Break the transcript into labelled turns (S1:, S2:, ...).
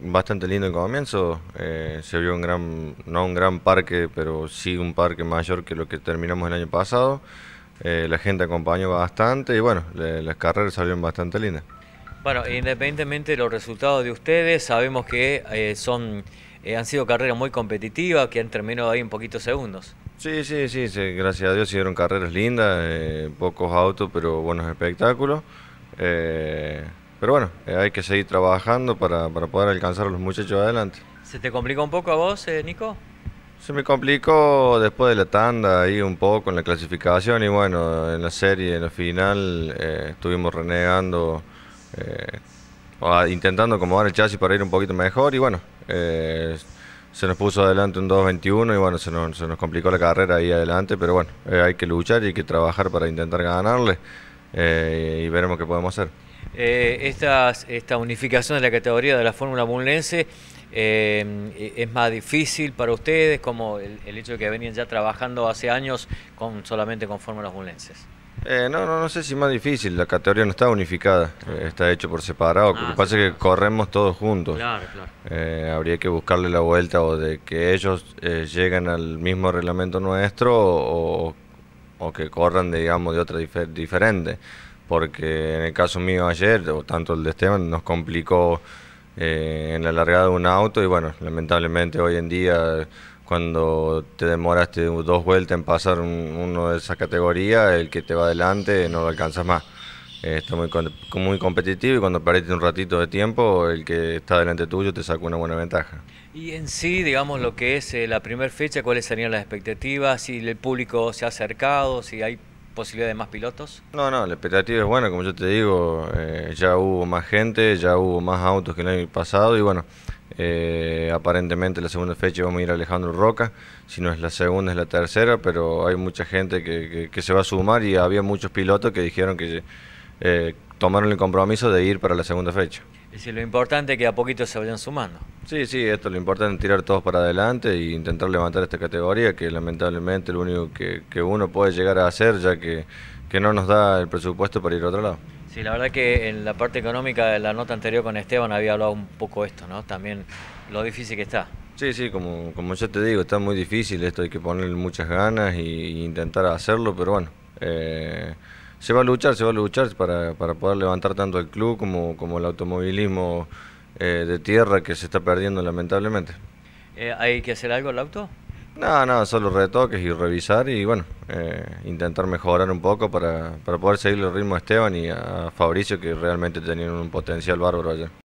S1: bastante lindo el comienzo. Eh, se vio un gran, no un gran parque, pero sí un parque mayor que lo que terminamos el año pasado. Eh, la gente acompañó bastante y bueno, las carreras salieron bastante lindas.
S2: Bueno, independientemente de los resultados de ustedes, sabemos que eh, son, han sido carreras muy competitivas, que han terminado ahí en poquitos segundos.
S1: Sí, sí, sí, gracias a Dios hicieron carreras lindas, pocos autos, pero buenos espectáculos. Pero bueno, eh, hay que seguir trabajando para, poder alcanzar a los muchachos adelante.
S2: ¿Se te complicó un poco a vos, eh, Nico?
S1: Se me complicó después de la tanda ahí un poco en la clasificación y bueno, en la serie, en la final, eh, estuvimos renegando, intentando acomodar el chasis para ir un poquito mejor y bueno, se nos puso adelante un 2.21 y bueno, se nos, se nos, complicó la carrera ahí adelante, pero bueno, hay que luchar y hay que trabajar para intentar ganarle y veremos qué podemos hacer.
S2: Eh, esta unificación de la categoría de la Fórmula Munlense eh, e, es más difícil para ustedes, como el, hecho de que venían ya trabajando hace años con, solamente con Fórmulas Munlenses.
S1: Eh, no, no, no sé si más difícil, la categoría no está unificada, eh, está hecho por separado, lo que ah, pasa es que corremos todos juntos. habría que buscarle la vuelta o de que ellos lleguen al mismo reglamento nuestro o, que corran, digamos, de otra diferente porque en el caso mío ayer, o tanto el de Esteban, nos complicó eh, en la largada de un auto y bueno, lamentablemente hoy en día cuando te demoraste dos vueltas en pasar uno de esas categorías, el que te va adelante no lo alcanzas más. está muy, competitivo y cuando perdiste un ratito de tiempo, el que está delante tuyo te saca una buena ventaja.
S2: Y en sí, digamos, lo que es eh, la primera fecha, cuáles serían las expectativas, si el público se ha acercado, si hay posibilidad de más pilotos?
S1: No, no, la expectativa es buena, como yo te digo, eh, ya hubo más gente, ya hubo más autos que el año pasado y bueno, eh, aparentemente la segunda fecha vamos a ir a Alejandro Roca, si no es la segunda es la tercera, pero hay mucha gente que, se va a sumar y había muchos pilotos que dijeron que eh, tomaron el compromiso de ir para la segunda fecha.
S2: Y si lo importante es que a poquito se vayan sumando.
S1: Sí, sí, esto lo importante tirar todos para adelante e intentar levantar esta categoría, que lamentablemente lo único que, uno puede llegar a hacer, ya que, no nos da el presupuesto para ir a otro lado.
S2: Sí, la verdad que en la parte económica de la nota anterior con Esteban había hablado un poco esto, ¿no? También lo difícil que está.
S1: Sí, sí, como, como yo te digo, está muy difícil esto, hay que poner muchas ganas e, intentar hacerlo, pero bueno, eh, se va a luchar, se va a luchar para, poder levantar tanto el club como, como el automovilismo eh, de tierra que se está perdiendo lamentablemente.
S2: Eh, ¿Hay que hacer algo al auto?
S1: No, no, solo retoques y revisar y bueno, eh, intentar mejorar un poco para, para poder seguir el ritmo a Esteban y a Fabricio que realmente tenían un potencial bárbaro allá.